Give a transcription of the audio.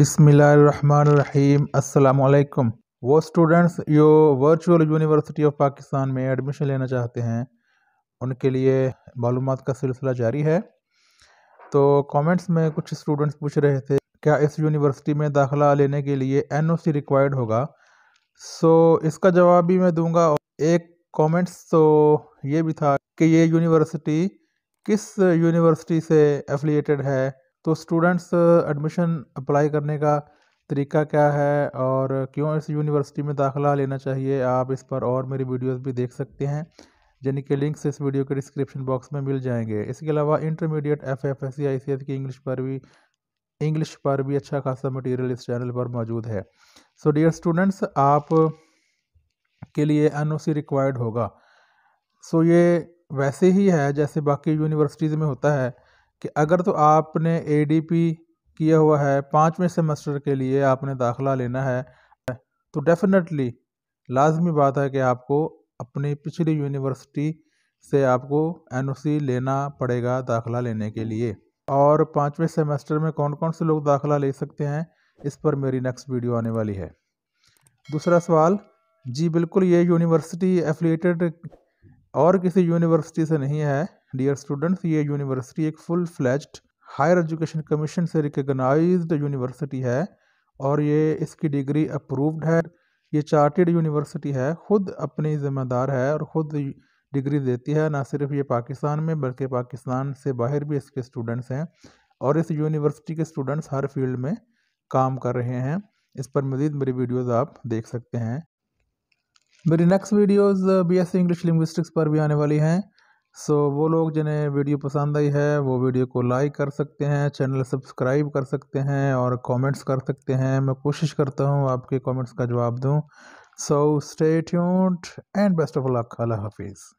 बिसमीम अल्लाम वो स्टूडेंट्स जो वर्चुअल यूनिवर्सिटी ऑफ पाकिस्तान में एडमिशन लेना चाहते हैं उनके लिए मालूम का सिलसिला जारी है तो कमेंट्स में कुछ स्टूडेंट्स पूछ रहे थे क्या इस यूनिवर्सिटी में दाखला लेने के लिए एनओसी रिक्वायर्ड होगा सो इसका जवाब भी मैं दूंगा एक कॉमेंट्स तो ये भी था कि ये यूनिवर्सिटी किस यूनिवर्सिटी से एफिलेटेड है तो स्टूडेंट्स एडमिशन अप्लाई करने का तरीका क्या है और क्यों इस यूनिवर्सिटी में दाखिला लेना चाहिए आप इस पर और मेरी वीडियोस भी देख सकते हैं जिनके लिंक्स इस वीडियो के डिस्क्रिप्शन बॉक्स में मिल जाएंगे इसके अलावा intermediate F F S C I C S की इंग्लिश पर भी इंग्लिश पर भी अच्छा खासा मटेरियल इस चैनल पर मौजूद है सो डियर स्टूडेंट्स आप के लिए एन ओ सी रिक्वायर्ड होगा सो so, ये वैसे ही है जैसे बाकी यूनिवर्सिटीज़ में होता है कि अगर तो आपने पी किया हुआ है पाँचवें सेमेस्टर के लिए आपने दाखला लेना है तो डेफ़िनेटली लाजमी बात है कि आपको अपनी पिछली यूनिवर्सिटी से आपको सी लेना पड़ेगा दाखला लेने के लिए और पाँचवें सेमेस्टर में कौन कौन से लोग दाखला ले सकते हैं इस पर मेरी नेक्स्ट वीडियो आने वाली है दूसरा सवाल जी बिल्कुल ये यूनिवर्सिटी एफिलिएटेड और किसी यूनिवर्सिटी से नहीं है डियर स्टूडेंट्स ये यूनिवर्सिटी एक full fledged higher education commission से रिकगनाइज यूनिवर्सिटी है और ये इसकी डिग्री अप्रूव्ड है ये चार्टेड यूनिवर्सिटी है ख़ुद अपनी ज़िम्मेदार है और ख़ुद डिग्री देती है ना सिर्फ ये पाकिस्तान में बल्कि पाकिस्तान से बाहर भी इसके स्टूडेंट्स हैं और इस यूनिवर्सिटी के स्टूडेंट्स हर फील्ड में काम कर रहे हैं इस पर मज़ीद मेरी वीडियोस आप देख सकते हैं मेरी next videos BSc English linguistics पर भी आने वाली हैं सो so, वो लोग जिन्हें वीडियो पसंद आई है वो वीडियो को लाइक कर सकते हैं चैनल सब्सक्राइब कर सकते हैं और कमेंट्स कर सकते हैं मैं कोशिश करता हूँ आपके कमेंट्स का जवाब दूँ so stay tuned and best of luck अल्लाह हाफिज़